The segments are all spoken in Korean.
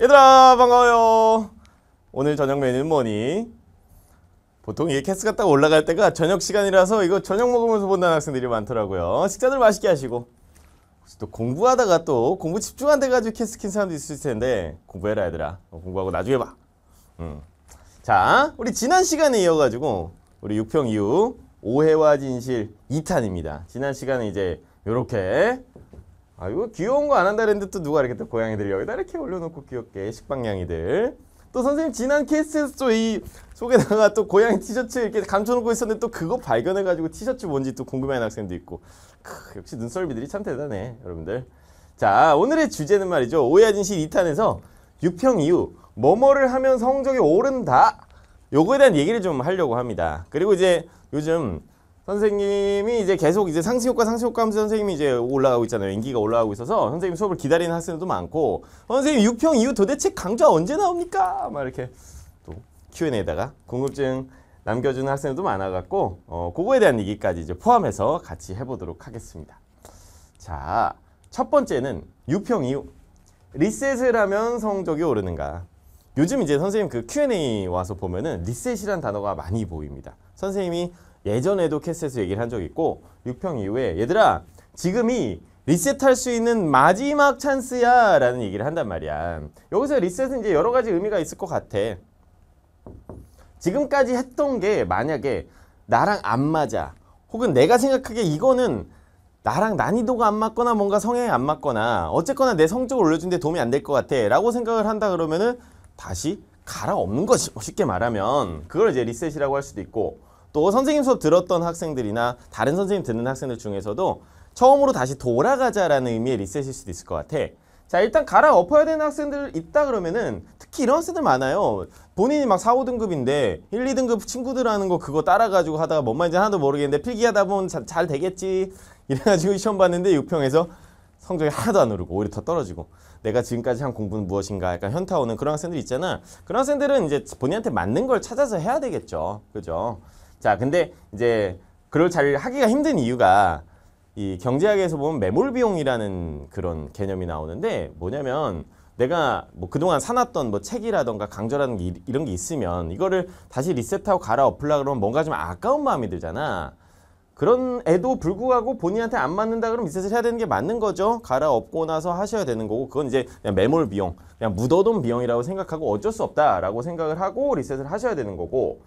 얘들아 반가워요 오늘 저녁 메뉴는 뭐니? 보통 이게 캐스가 딱 올라갈 때가 저녁 시간이라서 이거 저녁 먹으면서 본다는 학생들이 많더라고요 식사들 맛있게 하시고 또 공부하다가 또 공부 집중한 데 가지고 캐스 킨 사람도 있을 텐데 공부해라 얘들아 어, 공부하고 나중에 봐 음. 자 우리 지난 시간에 이어가지고 우리 6평 이후 오해와 진실 2탄입니다 지난 시간에 이제 이렇게 아 이거 귀여운 거 안 한다 그랬는데 또 누가 이렇게 또 고양이들 여기다 이렇게 올려놓고 귀엽게 식빵냥이들 또 선생님 지난 케이스에서 또 이 속에다가 또 고양이 티셔츠 이렇게 감춰놓고 있었는데 또 그거 발견해가지고 티셔츠 뭔지 또 궁금해하는 학생도 있고 크, 역시 눈썰미들이 참 대단해 여러분들 자 오늘의 주제는 말이죠 오해진실 2탄에서 6평 이후 뭐뭐를 하면 성적이 오른다 요거에 대한 얘기를 좀 하려고 합니다 그리고 이제 요즘 선생님이 이제 계속 이제 상승효과 상승효과 하면서 선생님이 이제 올라가고 있잖아요. 인기가 올라가고 있어서 선생님 수업을 기다리는 학생도 많고 선생님 6평 이후 도대체 강좌 언제 나옵니까? 막 이렇게 또 Q&A에다가 궁금증 남겨주는 학생도 많아갖고 어, 그거에 대한 얘기까지 이제 포함해서 같이 해보도록 하겠습니다. 자, 첫 번째는 6평 이후 리셋을 하면 성적이 오르는가 요즘 이제 선생님 그 Q&A 와서 보면은 리셋이란 단어가 많이 보입니다. 선생님이 예전에도 캐셋에서 얘기를 한 적이 있고 6평 이후에 얘들아 지금이 리셋할 수 있는 마지막 찬스야 라는 얘기를 한단 말이야 여기서 리셋은 이제 여러 가지 의미가 있을 것 같아 지금까지 했던 게 만약에 나랑 안 맞아 혹은 내가 생각하기에 이거는 나랑 난이도가 안 맞거나 뭔가 성향이 안 맞거나 어쨌거나 내 성적을 올려준데 도움이 안 될 것 같아 라고 생각을 한다 그러면은 다시 갈아엎는 거지 뭐 쉽게 말하면 그걸 이제 리셋이라고 할 수도 있고 또 선생님 수업 들었던 학생들이나 다른 선생님 듣는 학생들 중에서도 처음으로 다시 돌아가자라는 의미의 리셋일 수도 있을 것 같아. 자 일단 갈아엎어야 되는 학생들 있다 그러면은 특히 이런 학생들 많아요 본인이 막 4, 5등급인데 1, 2등급 친구들하는 거 그거 따라가지고 하다가 뭔 말인지 하나도 모르겠는데 필기하다 보면 자, 잘 되겠지 이래가지고 시험 봤는데 6평에서 성적이 하나도 안 오르고 오히려 더 떨어지고 내가 지금까지 한 공부는 무엇인가 약간 현타 오는 그런 학생들 있잖아 그런 학생들은 이제 본인한테 맞는 걸 찾아서 해야 되겠죠 그죠 자, 근데 이제 그럴 자리를 하기가 힘든 이유가 이 경제학에서 보면 매몰 비용이라는 그런 개념이 나오는데 뭐냐면 내가 뭐 그동안 사놨던 뭐 책이라던가 강좌라는 게 이런 게 있으면 이거를 다시 리셋하고 갈아엎으려 그러면 뭔가 좀 아까운 마음이 들잖아. 그런 애도 불구하고 본인한테 안 맞는다 그러면 리셋을 해야 되는 게 맞는 거죠. 갈아엎고 나서 하셔야 되는 거고 그건 이제 그냥 매몰 비용, 그냥 묻어둔 비용이라고 생각하고 어쩔 수 없다라고 생각을 하고 리셋을 하셔야 되는 거고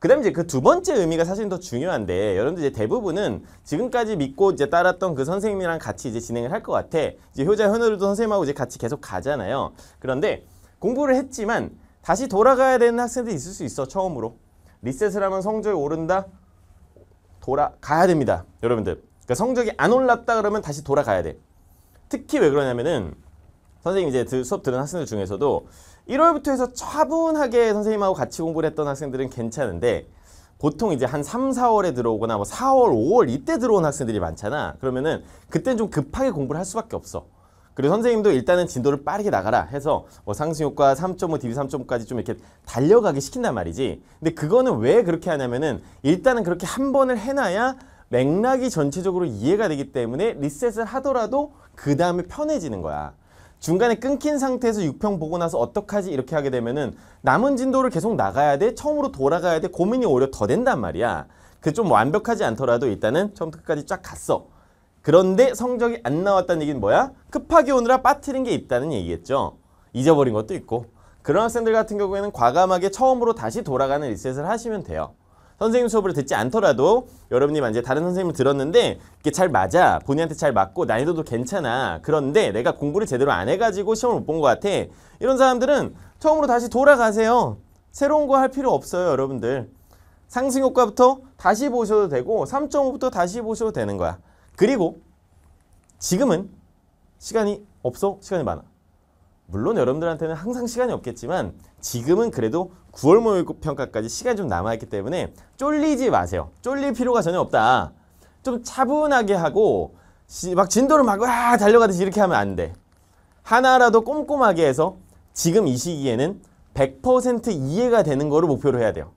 그다음 에 이제 그 두 번째 의미가 사실 더 중요한데 여러분들 이제 대부분은 지금까지 믿고 이제 따랐던 그 선생님이랑 같이 이제 진행을 할 것 같아. 이제 효자 현우들도 선생님하고 이제 같이 계속 가잖아요. 그런데 공부를 했지만 다시 돌아가야 되는 학생들이 있을 수 있어 처음으로 리셋을 하면 성적이 오른다 돌아가야 됩니다 여러분들 그러니까 성적이 안 올랐다 그러면 다시 돌아가야 돼 특히 왜 그러냐면은 선생님 이제 수업 들은 학생들 중에서도 1월부터 해서 차분하게 선생님하고 같이 공부를 했던 학생들은 괜찮은데 보통 이제 한 3, 4월에 들어오거나 뭐 4월, 5월 이때 들어온 학생들이 많잖아. 그러면은 그땐 좀 급하게 공부를 할 수밖에 없어. 그리고 선생님도 일단은 진도를 빠르게 나가라 해서 뭐 상승효과 3.5, DB 3.5까지 좀 이렇게 달려가기 시킨단 말이지. 근데 그거는 왜 그렇게 하냐면은 일단은 그렇게 한 번을 해놔야 맥락이 전체적으로 이해가 되기 때문에 리셋을 하더라도 그 다음에 편해지는 거야. 중간에 끊긴 상태에서 6평 보고 나서 어떡하지 이렇게 하게 되면은 남은 진도를 계속 나가야 돼 처음으로 돌아가야 돼 고민이 오히려 더 된단 말이야 그 좀 완벽하지 않더라도 일단은 처음부터 끝까지 쫙 갔어 그런데 성적이 안 나왔다는 얘기는 뭐야? 급하게 오느라 빠뜨린 게 있다는 얘기겠죠 잊어버린 것도 있고 그런 학생들 같은 경우에는 과감하게 처음으로 다시 돌아가는 리셋을 하시면 돼요 선생님 수업을 듣지 않더라도 여러분이 이제 다른 선생님을 들었는데 이게 잘 맞아 본인한테 잘 맞고 난이도도 괜찮아 그런데 내가 공부를 제대로 안 해가지고 시험을 못 본 것 같아 이런 사람들은 처음으로 다시 돌아가세요 새로운 거 할 필요 없어요 여러분들 상승 효과부터 다시 보셔도 되고 3.5부터 다시 보셔도 되는 거야 그리고 지금은 시간이 없어 시간이 많아 물론 여러분들한테는 항상 시간이 없겠지만 지금은 그래도 9월 모의평가까지 시간이 좀 남아있기 때문에 쫄리지 마세요. 쫄릴 필요가 전혀 없다. 좀 차분하게 하고 막 진도를 막 와 달려가듯이 이렇게 하면 안 돼. 하나라도 꼼꼼하게 해서 지금 이 시기에는 100% 이해가 되는 거를 목표로 해야 돼요.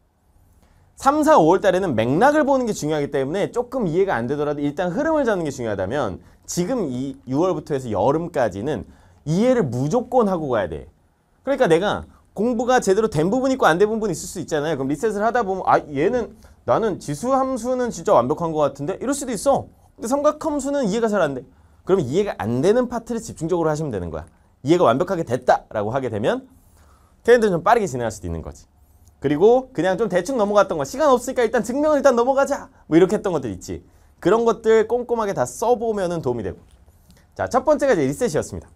3, 4, 5월 달에는 맥락을 보는 게 중요하기 때문에 조금 이해가 안 되더라도 일단 흐름을 잡는 게 중요하다면 지금 이 6월부터 해서 여름까지는 이해를 무조건 하고 가야 돼. 그러니까 내가 공부가 제대로 된 부분 있고 안 된 부분 있을 수 있잖아요. 그럼 리셋을 하다 보면 아 얘는 나는 지수 함수는 진짜 완벽한 것 같은데 이럴 수도 있어. 근데 삼각함수는 이해가 잘 안 돼. 그럼 이해가 안 되는 파트를 집중적으로 하시면 되는 거야. 이해가 완벽하게 됐다라고 하게 되면 트렌드는 좀 빠르게 진행할 수도 있는 거지. 그리고 그냥 좀 대충 넘어갔던 거 시간 없으니까 일단 증명을 일단 넘어가자 뭐 이렇게 했던 것들 있지 그런 것들 꼼꼼하게 다 써보면 은 도움이 되고 자 첫 번째가 이제 리셋이었습니다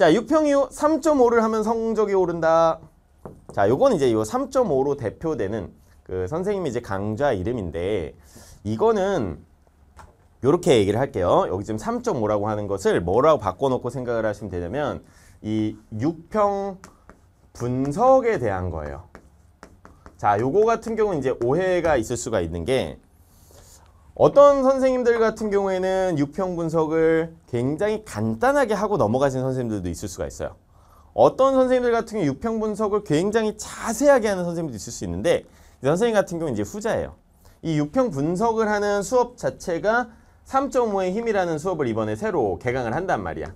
자 6평 이후 3.5를 하면 성적이 오른다. 자 요건 이제 요 3.5로 대표되는 그 선생님이 이제 강좌 이름인데 이거는 요렇게 얘기를 할게요. 여기 지금 3.5라고 하는 것을 뭐라고 바꿔놓고 생각을 하시면 되냐면 이 6평 분석에 대한 거예요. 자, 요거 같은 경우는 이제 오해가 있을 수가 있는 게 어떤 선생님들 같은 경우에는 육평 분석을 굉장히 간단하게 하고 넘어가시는 선생님들도 있을 수가 있어요. 어떤 선생님들 같은 경우 육평 분석을 굉장히 자세하게 하는 선생님도 있을 수 있는데 선생님 같은 경우 이제 후자예요. 이 육평 분석을 하는 수업 자체가 3.5의 힘이라는 수업을 이번에 새로 개강을 한단 말이야.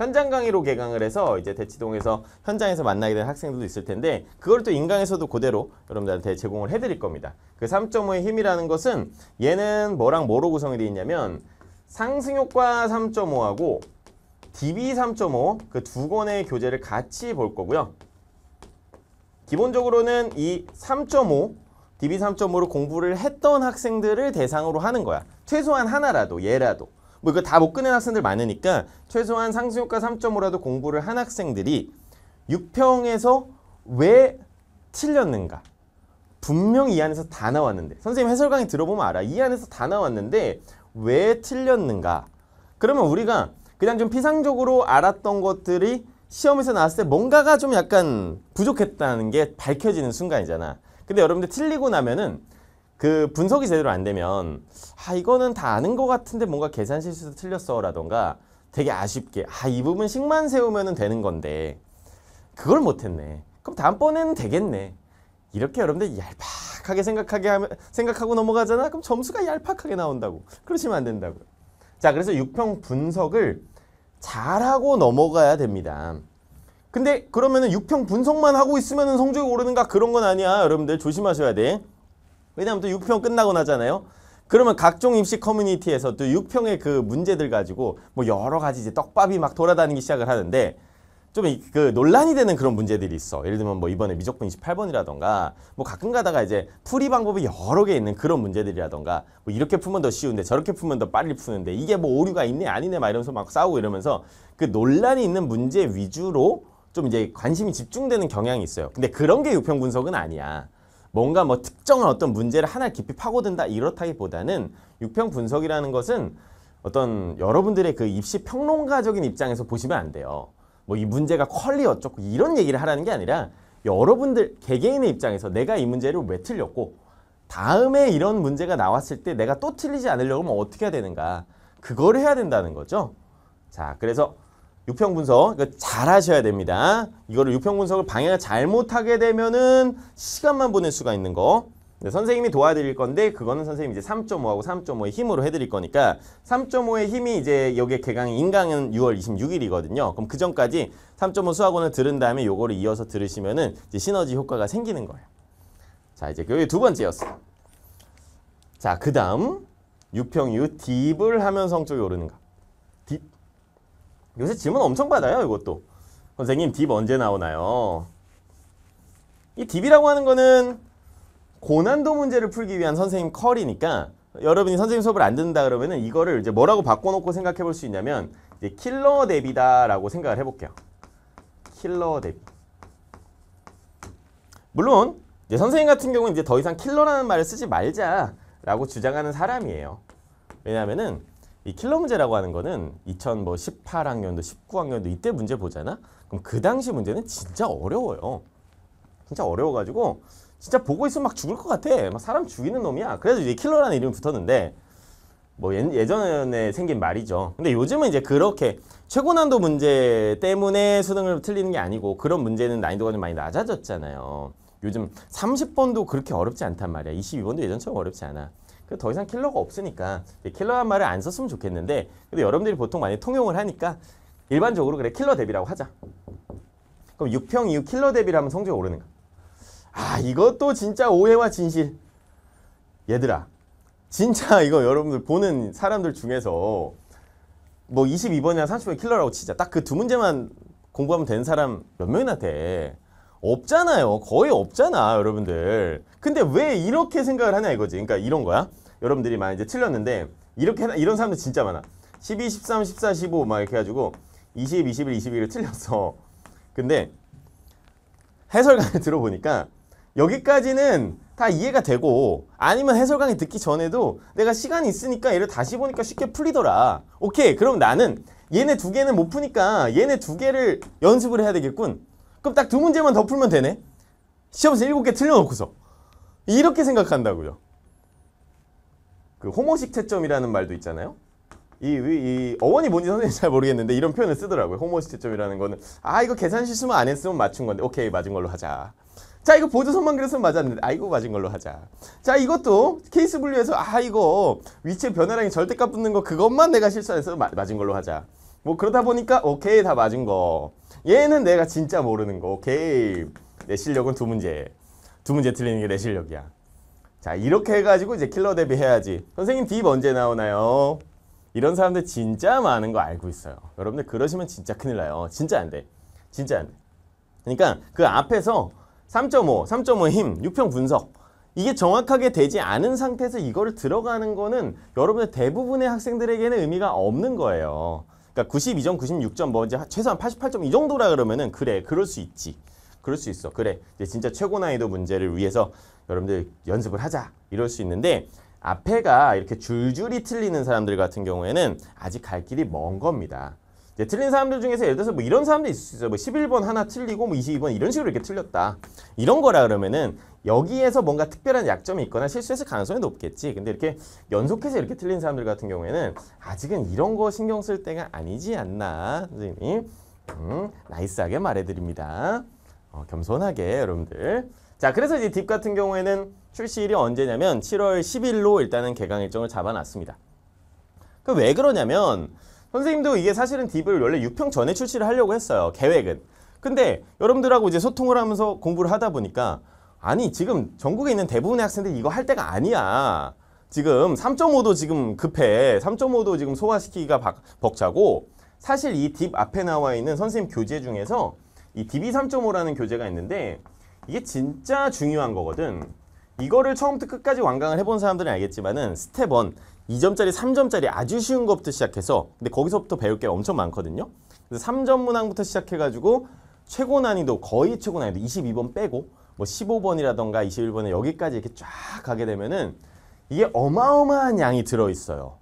현장 강의로 개강을 해서 이제 대치동에서 현장에서 만나게 된 학생들도 있을 텐데 그걸 또 인강에서도 그대로 여러분들한테 제공을 해드릴 겁니다. 그 3.5의 힘이라는 것은 얘는 뭐랑 뭐로 구성이 되어 있냐면 상승효과 3.5하고 DB 3.5 그 두 권의 교재를 같이 볼 거고요. 기본적으로는 이 3.5 DB 3 5를 공부를 했던 학생들을 대상으로 하는 거야. 최소한 하나라도 얘라도. 뭐 이거 다못 끊은 학생들 많으니까 최소한 상수효과 3.5라도 공부를 한 학생들이 6평에서 왜 틀렸는가 분명 이 안에서 다 나왔는데 선생님 해설 강의 들어보면 알아 이 안에서 다 나왔는데 왜 틀렸는가 그러면 우리가 그냥 좀 피상적으로 알았던 것들이 시험에서 나왔을 때 뭔가가 좀 약간 부족했다는 게 밝혀지는 순간이잖아 근데 여러분들 틀리고 나면은 그 분석이 제대로 안 되면 아 이거는 다 아는 것 같은데 뭔가 계산 실수도 틀렸어 라던가 되게 아쉽게 아 이 부분 식만 세우면 되는 건데 그걸 못했네 그럼 다음번에는 되겠네 이렇게 여러분들 얄팍하게 생각하게 하면, 생각하고 넘어가잖아 그럼 점수가 얄팍하게 나온다고 그러시면 안 된다고요 자 그래서 육평 분석을 잘하고 넘어가야 됩니다 근데 그러면은 육평 분석만 하고 있으면 성적이 오르는가 그런 건 아니야 여러분들 조심하셔야 돼 왜냐하면 또 6평 끝나고 나잖아요. 그러면 각종 입시 커뮤니티에서 또 6평의 그 문제들 가지고 뭐 여러 가지 이제 떡밥이 막 돌아다니기 시작을 하는데 좀 그 논란이 되는 그런 문제들이 있어. 예를 들면 뭐 이번에 미적분 28번이라던가 뭐 가끔 가다가 이제 풀이 방법이 여러 개 있는 그런 문제들이라던가 뭐 이렇게 풀면 더 쉬운데 저렇게 풀면 더 빨리 푸는데 이게 뭐 오류가 있네 아니네 막 이러면서 막 싸우고 이러면서 그 논란이 있는 문제 위주로 좀 이제 관심이 집중되는 경향이 있어요. 근데 그런 게 유평 분석은 아니야. 뭔가 뭐 특정한 어떤 문제를 하나 깊이 파고든다 이렇다기보다는 육평 분석이라는 것은 어떤 여러분들의 그 입시 평론가적인 입장에서 보시면 안 돼요. 뭐 이 문제가 퀄리 어쩌고 이런 얘기를 하라는 게 아니라 여러분들 개개인의 입장에서 내가 이 문제를 왜 틀렸고 다음에 이런 문제가 나왔을 때 내가 또 틀리지 않으려면 어떻게 해야 되는가 그걸 해야 된다는 거죠. 자 그래서 6평 분석 이거 잘 하셔야 됩니다. 이거를 육평 분석을 방향을 잘못하게 되면은 시간만 보낼 수가 있는 거. 선생님이 도와드릴 건데 그거는 선생님이 제 3.5하고 3.5의 힘으로 해드릴 거니까 3.5의 힘이 이제 여기 개강 인강은 6월 26일이거든요. 그럼 그 전까지 3.5 수학원을 들은 다음에 요거를 이어서 들으시면은 이제 시너지 효과가 생기는 거예요. 자 이제 그게 두번째였어자그 다음 유평유 딥을 하면 성적이 오르는가. 요새 질문 엄청 받아요, 이것도. 선생님, 딥 언제 나오나요? 이 딥이라고 하는 거는 고난도 문제를 풀기 위한 선생님 컬이니까 여러분이 선생님 수업을 안 듣는다 그러면은 이거를 이제 뭐라고 바꿔놓고 생각해 볼 수 있냐면 이제 킬러 대비다라고 생각을 해볼게요. 킬러 대비. 물론 이제 선생님 같은 경우는 이제 더 이상 킬러라는 말을 쓰지 말자라고 주장하는 사람이에요. 왜냐하면은 이 킬러 문제라고 하는 거는 2018학년도, 뭐 19학년도 이때 문제 보잖아. 그럼 그 당시 문제는 진짜 어려워요. 진짜 어려워가지고 진짜 보고 있으면 막 죽을 것 같아. 막 사람 죽이는 놈이야. 그래서 이제 킬러라는 이름이 붙었는데 뭐 예, 전에 생긴 말이죠. 근데 요즘은 이제 그렇게 최고난도 문제 때문에 수능을 틀리는 게 아니고 그런 문제는 난이도가 좀 많이 낮아졌잖아요. 요즘 30번도 그렇게 어렵지 않단 말이야. 22번도 예전처럼 어렵지 않아. 그 더 이상 킬러가 없으니까 킬러란 말을 안 썼으면 좋겠는데 근데 여러분들이 보통 많이 통용을 하니까 일반적으로 그래 킬러 대비라고 하자. 그럼 6평 이후 킬러 대비라면 성적이 오르는가? 아 이것도 진짜 오해와 진실. 얘들아 진짜 이거 여러분들 보는 사람들 중에서 뭐 22번이나 30번 킬러라고 치자. 딱 그 두 문제만 공부하면 되는 사람 몇 명이나 돼. 없잖아요. 거의 없잖아, 여러분들. 근데 왜 이렇게 생각을 하냐 이거지. 그러니까 이런 거야. 여러분들이 막 이제 틀렸는데 이렇게 이런 사람들 진짜 많아. 12, 13, 14, 15막 이렇게 해가지고 20, 21, 22를 틀렸어. 근데 해설강의 들어보니까 여기까지는 다 이해가 되고 아니면 해설강의 듣기 전에도 내가 시간이 있으니까 얘를 다시 보니까 쉽게 풀리더라. 오케이, 그럼 나는 얘네 두 개는 못 푸니까 얘네 두 개를 연습을 해야 되겠군. 그럼 딱 두 문제만 더 풀면 되네. 시험에서 일곱 개 틀려놓고서. 이렇게 생각한다고요. 그 호모식 채점이라는 말도 있잖아요. 이, 이, 이, 어원이 뭔지 선생님 잘 모르겠는데 이런 표현을 쓰더라고요. 호모식 채점이라는 거는 아 이거 계산 실수만 안 했으면 맞춘 건데 오케이 맞은 걸로 하자. 자 이거 보조선만 그렸으면 맞았는데 아이고 맞은 걸로 하자. 자 이것도 케이스 분류해서 아 이거 위치 변화량이 절대값 붙는 거 그것만 내가 실수해서 맞은 걸로 하자. 뭐 그러다 보니까 오케이 다 맞은 거. 얘는 내가 진짜 모르는 거. 오케이. 내 실력은 두 문제. 두 문제 틀리는 게 내 실력이야. 자, 이렇게 해가지고 이제 킬러 대비해야지. 선생님 딥 언제 나오나요? 이런 사람들 진짜 많은 거 알고 있어요. 여러분들 그러시면 진짜 큰일 나요. 진짜 안 돼. 진짜 안 돼. 그러니까 그 앞에서 3.5, 3 5 힘, 6평 분석 이게 정확하게 되지 않은 상태에서 이거를 들어가는 거는 여러분의 대부분의 학생들에게는 의미가 없는 거예요. 그러니까 92점, 96점 뭐 이제 최소한 88점 이 정도라 그러면은 그래 그럴 수 있지. 그럴 수 있어. 그래 이제 진짜 최고 난이도 문제를 위해서 여러분들 연습을 하자 이럴 수 있는데 앞에가 이렇게 줄줄이 틀리는 사람들 같은 경우에는 아직 갈 길이 먼 겁니다. 이제 틀린 사람들 중에서 예를 들어서 뭐 이런 사람도 있을 수 있어요. 뭐 11번 하나 틀리고 뭐 22번 이런 식으로 이렇게 틀렸다. 이런 거라 그러면은 여기에서 뭔가 특별한 약점이 있거나 실수했을 가능성이 높겠지. 근데 이렇게 연속해서 이렇게 틀린 사람들 같은 경우에는 아직은 이런 거 신경 쓸 때가 아니지 않나 선생님이 음, 나이스하게 말해드립니다. 어, 겸손하게 여러분들. 자 그래서 이제 딥 같은 경우에는 출시일이 언제냐면 7월 10일로 일단은 개강 일정을 잡아놨습니다. 그 왜 그러냐면 선생님도 이게 사실은 딥을 원래 6평 전에 출시를 하려고 했어요. 계획은. 근데 여러분들하고 이제 소통을 하면서 공부를 하다 보니까 아니 지금 전국에 있는 대부분의 학생들이 이거 할 때가 아니야. 지금 3.5도 지금 급해. 3.5도 지금 소화시키기가 벅차고 사실 이 딥 앞에 나와 있는 선생님 교재 중에서 이 DB 3.5라는 교재가 있는데 이게 진짜 중요한 거거든. 이거를 처음부터 끝까지 완강을 해본 사람들은 알겠지만은 스텝 1, 2점짜리, 3점짜리 아주 쉬운 것부터 시작해서 근데 거기서부터 배울 게 엄청 많거든요. 그래서 3점 문항부터 시작해가지고 최고 난이도, 거의 최고 난이도 22번 빼고 뭐 15번이라던가 21번에 여기까지 이렇게 쫙 가게 되면은 이게 어마어마한 양이 들어있어요.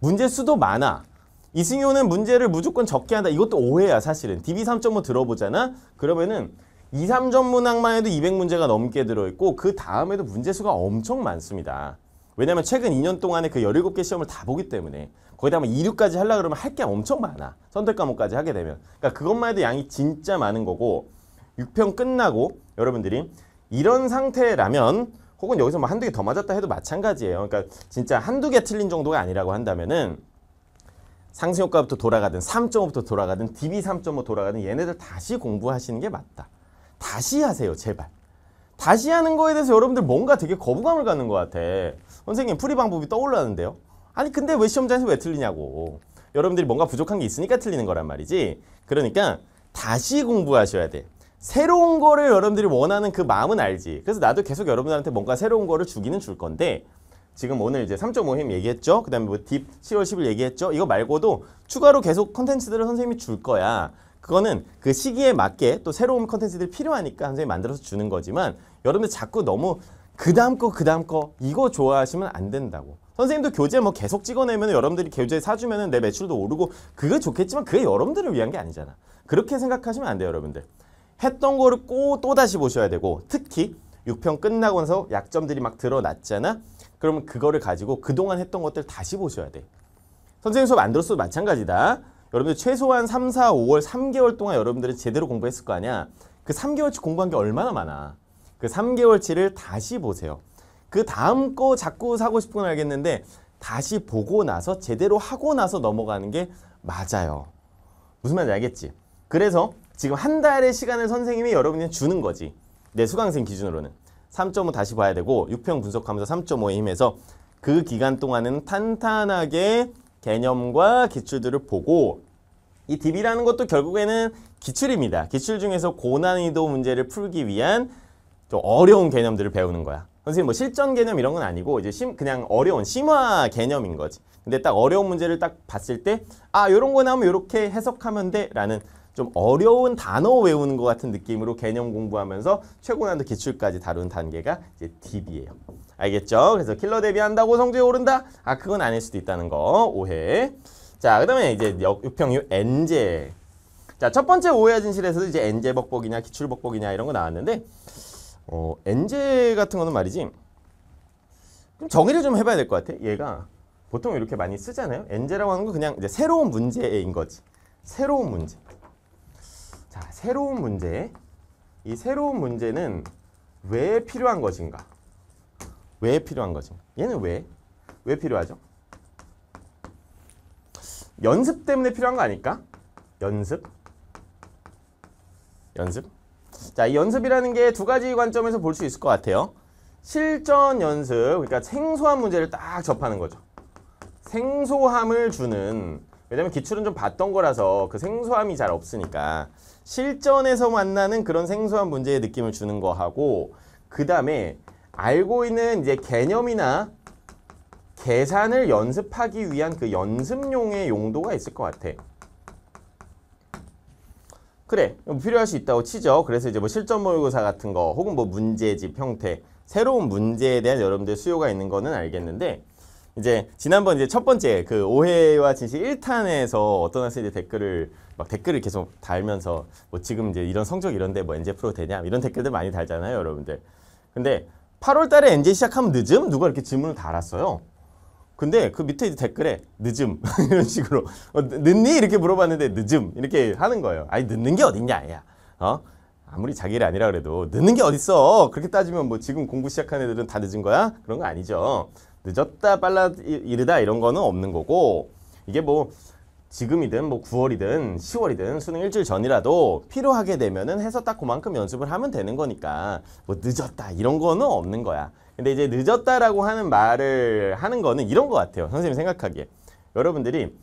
문제 수도 많아. 이승효는 문제를 무조건 적게 한다. 이것도 오해야 사실은. DB 3.5 들어보잖아? 그러면은 2, 3전 문항만 해도 200문제가 넘게 들어있고 그 다음에도 문제 수가 엄청 많습니다. 왜냐면 최근 2년 동안에 그 17개 시험을 다 보기 때문에 거기다 뭐 2류까지 하려 그러면 할 게 엄청 많아. 선택 과목까지 하게 되면. 그러니까 그것만 해도 양이 진짜 많은 거고 6평 끝나고 여러분들이 이런 상태라면 혹은 여기서 뭐 한두 개 더 맞았다 해도 마찬가지예요. 그러니까 진짜 한두 개 틀린 정도가 아니라고 한다면은 상승효과부터 돌아가든 3.5부터 돌아가든 DB 3.5 돌아가든 얘네들 다시 공부하시는 게 맞다. 다시 하세요 제발. 다시 하는 거에 대해서 여러분들 뭔가 되게 거부감을 갖는 것 같아. 선생님 풀이 방법이 떠올랐는데요. 아니 근데 왜 시험장에서 왜 틀리냐고. 여러분들이 뭔가 부족한 게 있으니까 틀리는 거란 말이지. 그러니까 다시 공부하셔야 돼. 새로운 거를 여러분들이 원하는 그 마음은 알지. 그래서 나도 계속 여러분들한테 뭔가 새로운 거를 주기는 줄 건데 지금 오늘 이제 3.5힘 얘기했죠. 그 다음에 뭐딥 10월 10일 얘기했죠. 이거 말고도 추가로 계속 컨텐츠들을 선생님이 줄 거야. 그거는 그 시기에 맞게 또 새로운 컨텐츠들이 필요하니까 선생님이 만들어서 주는 거지만 여러분들 자꾸 너무 그 다음 거, 그 다음 거 이거 좋아하시면 안 된다고. 선생님도 교재 뭐 계속 찍어내면 여러분들이 교재 사주면 내 매출도 오르고 그게 좋겠지만 그게 여러분들을 위한 게 아니잖아. 그렇게 생각하시면 안 돼요, 여러분들. 했던 거를 꼭 또다시 보셔야 되고 특히 6편 끝나고 나서 약점들이 막 드러났잖아? 그러면 그거를 가지고 그동안 했던 것들 다시 보셔야 돼. 선생님 수업 안 들었어도 마찬가지다. 여러분들 최소한 3, 4, 5월 3개월 동안 여러분들은 제대로 공부했을 거 아니야. 그 3개월치 공부한 게 얼마나 많아. 그 3개월치를 다시 보세요. 그 다음 거 자꾸 사고 싶은 건 알겠는데 다시 보고 나서 제대로 하고 나서 넘어가는 게 맞아요. 무슨 말인지 알겠지? 그래서 지금 한 달의 시간을 선생님이 여러분이 주는 거지. 내 수강생 기준으로는. 3.5 다시 봐야 되고 6평 분석하면서 3.5에 힘해서 그 기간 동안은 탄탄하게 개념과 기출들을 보고 이 DB라는 것도 결국에는 기출입니다. 기출 중에서 고난이도 문제를 풀기 위한 좀 어려운 개념들을 배우는 거야. 선생님 뭐 실전 개념 이런 건 아니고 이제 심 그냥 어려운 심화 개념인 거지. 근데 딱 어려운 문제를 딱 봤을 때아 요런 거 나오면 요렇게 해석하면 돼라는 좀 어려운 단어 외우는 것 같은 느낌으로 개념 공부하면서 최고난도 기출까지 다룬 단계가 이제 딥이예요 알겠죠? 그래서 킬러 데뷔한다고 성적이 오른다? 아 그건 아닐 수도 있다는 거 오해. 자 그다음에 이제 육평유 엔제. 자첫 번째 오해와 진실에서도 이제 엔제 복복이냐 기출 복복이냐 이런 거 나왔는데 어 엔제 같은 거는 말이지. 좀 정의를 좀 해봐야 될 것 같아. 얘가 보통 이렇게 많이 쓰잖아요. 엔제라고 하는 건 그냥 이제 새로운 문제인 거지. 새로운 문제. 자, 새로운 문제. 이 새로운 문제는 왜 필요한 것인가? 왜 필요한 것인가? 얘는 왜? 왜 필요하죠? 연습 때문에 필요한 거 아닐까? 연습? 연습? 자, 이 연습이라는 게 두 가지 관점에서 볼 수 있을 것 같아요. 실전 연습, 그러니까 생소한 문제를 딱 접하는 거죠. 생소함을 주는 왜냐면 기출은 좀 봤던 거라서 그 생소함이 잘 없으니까 실전에서 만나는 그런 생소한 문제의 느낌을 주는 거하고 그 다음에 알고 있는 이제 개념이나 계산을 연습하기 위한 그 연습용의 용도가 있을 것 같아. 그래 뭐 필요할 수 있다고 치죠 그래서 이제 뭐 실전 모의고사 같은 거 혹은 뭐 문제집 형태 새로운 문제에 대한 여러분들 수요가 있는 거는 알겠는데 이제 지난번 이제 첫 번째 그 오해와 진실 1탄에서 어떤 학생이 댓글을 막 댓글을 계속 달면서 뭐 지금 이제 이런 성적 이런데 뭐 NJ 프로 되냐 이런 댓글들 많이 달잖아요 여러분들 근데 8월 달에 NJ 시작하면 늦음? 누가 이렇게 질문을 달았어요 근데 그 밑에 댓글에 늦음 이런 식으로 어, 늦니? 이렇게 물어봤는데 늦음 이렇게 하는 거예요 아니 늦는 게 어딨냐 야 어? 아무리 자기 일이 아니라 그래도 늦는 게 어딨어 그렇게 따지면 뭐 지금 공부 시작한 애들은 다 늦은 거야? 그런 거 아니죠 늦었다 빨라 이르다 이런 거는 없는 거고 이게 뭐 지금이든 뭐 9월이든 10월이든 수능 일주일 전이라도 필요하게 되면은 해서 딱 그만큼 연습을 하면 되는 거니까 뭐 늦었다 이런 거는 없는 거야. 근데 이제 늦었다라고 하는 말을 하는 거는 이런 거 같아요. 선생님 생각하기에 여러분들이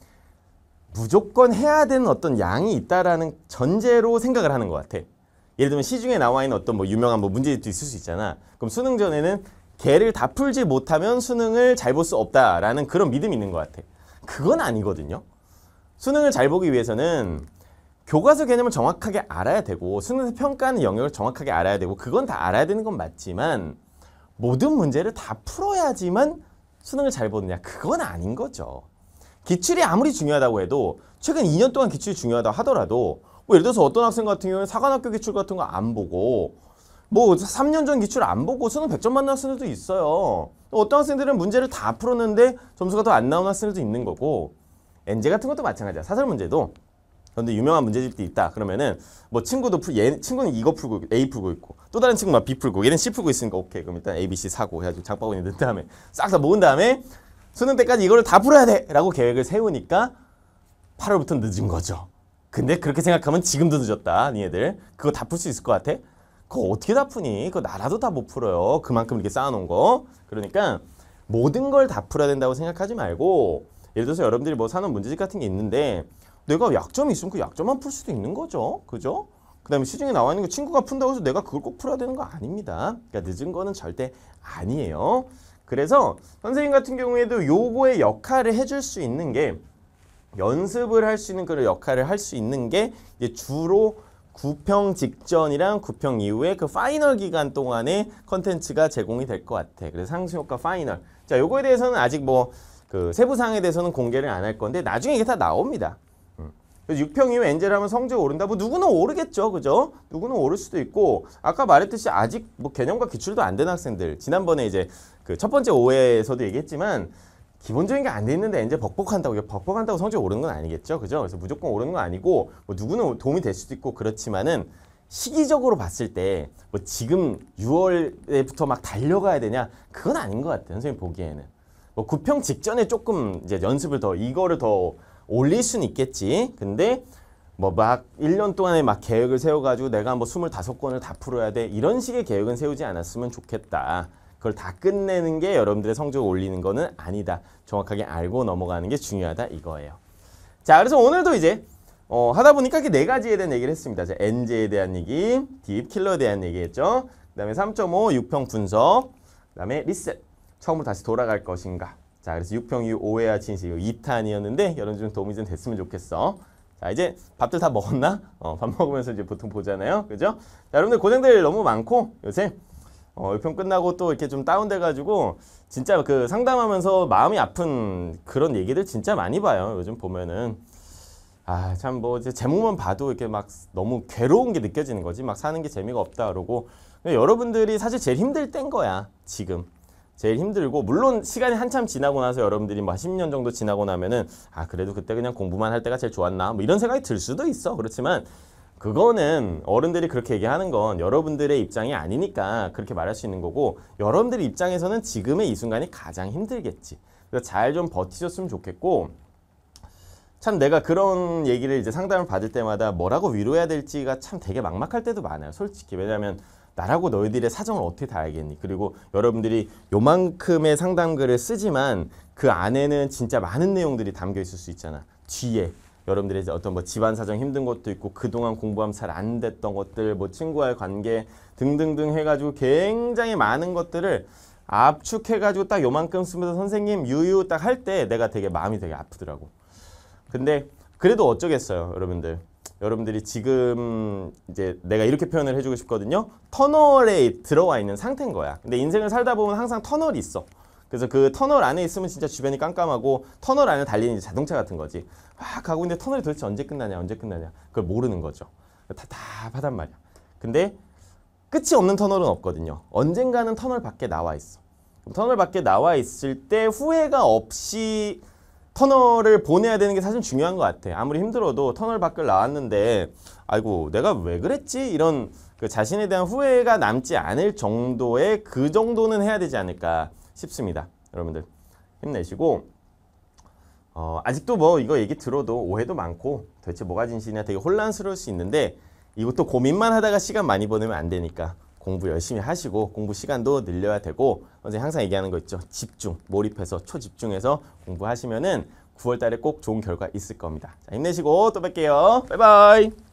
무조건 해야 되는 어떤 양이 있다라는 전제로 생각을 하는 것 같아. 예를 들면 시중에 나와 있는 어떤 뭐 유명한 뭐문제도 있을 수 있잖아. 그럼 수능 전에는 개를다 풀지 못하면 수능을 잘 볼 수 없다라는 그런 믿음이 있는 것 같아. 그건 아니거든요. 수능을 잘 보기 위해서는 교과서 개념을 정확하게 알아야 되고 수능에서 평가하는 영역을 정확하게 알아야 되고 그건 다 알아야 되는 건 맞지만 모든 문제를 다 풀어야지만 수능을 잘 보느냐 그건 아닌 거죠. 기출이 아무리 중요하다고 해도 최근 2년 동안 기출이 중요하다 하더라도 뭐 예를 들어서 어떤 학생 같은 경우는 사관학교 기출 같은 거 안 보고 뭐 3년 전 기출 안 보고 수능 100점 만난 학생들 있어요. 어떤 학생들은 문제를 다 풀었는데 점수가 더 안 나온 학생들도 있는 거고 엔제 같은 것도 마찬가지야. 사설 문제도 그런데 유명한 문제집도 있다. 그러면은 뭐 친구도 풀, 얘 친구는 이거 풀고 A 풀고 있고 또 다른 친구 막 B 풀고 얘는 C 풀고 있으니까 오케이 그럼 일단 A, B, C 사고 해가지고 장바구니 넣은 다음에 싹 다 모은 다음에 수능 때까지 이거를 다 풀어야 돼라고 계획을 세우니까 8월부터 늦은 거죠. 근데 그렇게 생각하면 지금도 늦었다. 니네들 그거 다 풀 수 있을 것 같아? 그거 어떻게 다 푸니? 그거 나라도 다 못 풀어요. 그만큼 이렇게 쌓아놓은 거. 그러니까 모든 걸 다 풀어야 된다고 생각하지 말고 예를 들어서 여러분들이 뭐 사는 문제집 같은 게 있는데 내가 약점이 있으면 그 약점만 풀 수도 있는 거죠. 그죠? 그 다음에 시중에 나와 있는 거 친구가 푼다고 해서 내가 그걸 꼭 풀어야 되는 거 아닙니다. 그러니까 늦은 거는 절대 아니에요. 그래서 선생님 같은 경우에도 요거의 역할을 해줄 수 있는 게 연습을 할 수 있는 그런 역할을 할 수 있는 게 주로 구평 직전이랑 구평 이후에 그 파이널 기간 동안에 컨텐츠가 제공이 될 것 같아. 그래서 상승효과 파이널. 자, 요거에 대해서는 아직 뭐 그 세부사항에 대해서는 공개를 안 할 건데 나중에 이게 다 나옵니다. 6평 음. 이후 엔젤하면 성적 이 오른다. 뭐 누구는 오르겠죠. 그죠? 누구는 오를 수도 있고 아까 말했듯이 아직 뭐 개념과 기출도 안 된 학생들 지난번에 이제 그 첫 번째 오해에서도 얘기했지만 기본적인 게 안 돼 있는데 이제 벅벅한다고 벅벅한다고 성적 이 오르는 건 아니겠죠, 그죠? 그래서 무조건 오르는 건 아니고 뭐 누구는 도움이 될 수도 있고 그렇지만은 시기적으로 봤을 때 뭐 지금 6월에부터 막 달려가야 되냐 그건 아닌 것 같아요, 선생님 보기에는 뭐 구평 직전에 조금 이제 연습을 더 이거를 더 올릴 수는 있겠지. 근데 뭐 막 1년 동안에 막 계획을 세워가지고 내가 뭐 25권을 다 풀어야 돼 이런 식의 계획은 세우지 않았으면 좋겠다. 그걸 다 끝내는 게 여러분들의 성적을 올리는 거는 아니다. 정확하게 알고 넘어가는 게 중요하다 이거예요. 자, 그래서 오늘도 이제 어, 하다 보니까 이렇게 네 가지에 대한 얘기를 했습니다. 자, NJ에 대한 얘기, 딥 킬러에 대한 얘기 했죠. 그 다음에 3.5육평 분석, 그 다음에 리셋. 처음으로 다시 돌아갈 것인가. 자, 그래서 육평 이후 오해와 진실 이 2탄이었는데 여러분 좀 도움이 좀 됐으면 좋겠어. 자 이제 밥들 다 먹었나? 어, 밥 먹으면서 이제 보통 보잖아요. 그죠? 자, 여러분들 고생들 너무 많고 요새 어, 일평 끝나고 또 이렇게 좀 다운돼가지고 진짜 그 상담하면서 마음이 아픈 그런 얘기들 진짜 많이 봐요. 요즘 보면은. 아, 참 뭐 제목만 봐도 이렇게 막 너무 괴로운 게 느껴지는 거지. 막 사는 게 재미가 없다 그러고. 여러분들이 사실 제일 힘들 땐 거야. 지금. 제일 힘들고 물론 시간이 한참 지나고 나서 여러분들이 막 뭐 10년 정도 지나고 나면은 아 그래도 그때 그냥 공부만 할 때가 제일 좋았나 뭐 이런 생각이 들 수도 있어 그렇지만 그거는 어른들이 그렇게 얘기하는 건 여러분들의 입장이 아니니까 그렇게 말할 수 있는 거고 여러분들 입장에서는 지금의 이 순간이 가장 힘들겠지. 그래서 잘 좀 버티셨으면 좋겠고 참 내가 그런 얘기를 이제 상담을 받을 때마다 뭐라고 위로해야 될지가 참 되게 막막할 때도 많아요. 솔직히 왜냐하면 나라고 너희들의 사정을 어떻게 다 알겠니? 그리고 여러분들이 요만큼의 상담글을 쓰지만 그 안에는 진짜 많은 내용들이 담겨 있을 수 있잖아. 뒤에 여러분들이 이제 어떤 뭐 집안 사정 힘든 것도 있고 그동안 공부하면 잘 안 됐던 것들 뭐 친구와의 관계 등등등 해가지고 굉장히 많은 것들을 압축해가지고 딱 요만큼 쓰면서 선생님 유유 딱 할 때 내가 되게 마음이 되게 아프더라고. 근데 그래도 어쩌겠어요 여러분들. 여러분들이 지금 이제 내가 이렇게 표현을 해주고 싶거든요. 터널에 들어와 있는 상태인 거야. 근데 인생을 살다 보면 항상 터널이 있어. 그래서 그 터널 안에 있으면 진짜 주변이 깜깜하고 터널 안에 달리는 자동차 같은 거지. 막 가고 있는데 터널이 도대체 언제 끝나냐 언제 끝나냐 그걸 모르는 거죠. 답답하단 말이야. 근데 끝이 없는 터널은 없거든요. 언젠가는 터널 밖에 나와 있어. 터널 밖에 나와 있을 때 후회가 없이 터널을 보내야 되는 게 사실 중요한 것 같아. 아무리 힘들어도 터널 밖을 나왔는데 아이고 내가 왜 그랬지? 이런 그 자신에 대한 후회가 남지 않을 정도의 그 정도는 해야 되지 않을까. 싶습니다. 여러분들 힘내시고 어, 아직도 뭐 이거 얘기 들어도 오해도 많고 도대체 뭐가 진실이냐 되게 혼란스러울 수 있는데 이것도 고민만 하다가 시간 많이 보내면 안 되니까 공부 열심히 하시고 공부 시간도 늘려야 되고 어제 항상 얘기하는 거 있죠. 집중, 몰입해서 초집중해서 공부하시면은 9월 달에 꼭 좋은 결과 있을 겁니다. 자, 힘내시고 또 뵐게요. 바이바이.